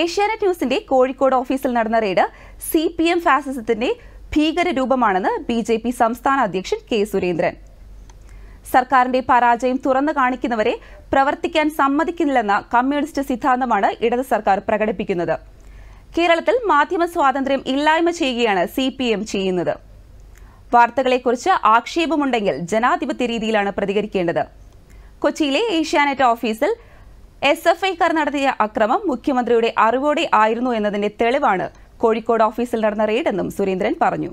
ഏഷ്യാനെറ്റ് ന്യൂസിന്റെ കോഴിക്കോട് ഓഫീസിൽ നടന്ന റെയ്ഡ് സി പി എം ഫാസിസത്തിന്റെ ഭീകര രൂപമാണെന്ന് ബി ജെ പി സംസ്ഥാന അധ്യക്ഷൻ കെ സുരേന്ദ്രൻ സർക്കാരിന്റെ പരാജയം തുറന്നു കാണിക്കുന്നവരെ പ്രവർത്തിക്കാൻ സമ്മതിക്കുന്നില്ലെന്ന കമ്മ്യൂണിസ്റ്റ് സിദ്ധാന്തമാണ് ഇടത് സർക്കാർ പ്രകടിപ്പിക്കുന്നത് കേരളത്തിൽ മാധ്യമ സ്വാതന്ത്ര്യം ഇല്ലായ്മ ചെയ്യുകയാണ് സി പി എം ചെയ്യുന്നത് വാർത്തകളെക്കുറിച്ച് ആക്ഷേപമുണ്ടെങ്കിൽ ജനാധിപത്യ രീതിയിലാണ് പ്രതികരിക്കേണ്ടത് കൊച്ചിയിലെ ഏഷ്യാനെറ്റ് ഓഫീസിൽ എസ് എഫ് ഐക്കാർ നടത്തിയ അക്രമം മുഖ്യമന്ത്രിയുടെ അറിവോടെ ആയിരുന്നു എന്നതിന്റെ തെളിവാണ് കോഴിക്കോട് ഓഫീസിൽ നടന്ന റെയ്ഡെന്നും സുരേന്ദ്രൻ പറഞ്ഞു